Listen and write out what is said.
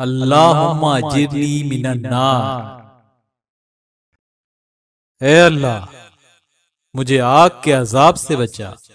अल्लाह जिरनी मिनन्नार अल्लाह मुझे आग के अजाब से बचा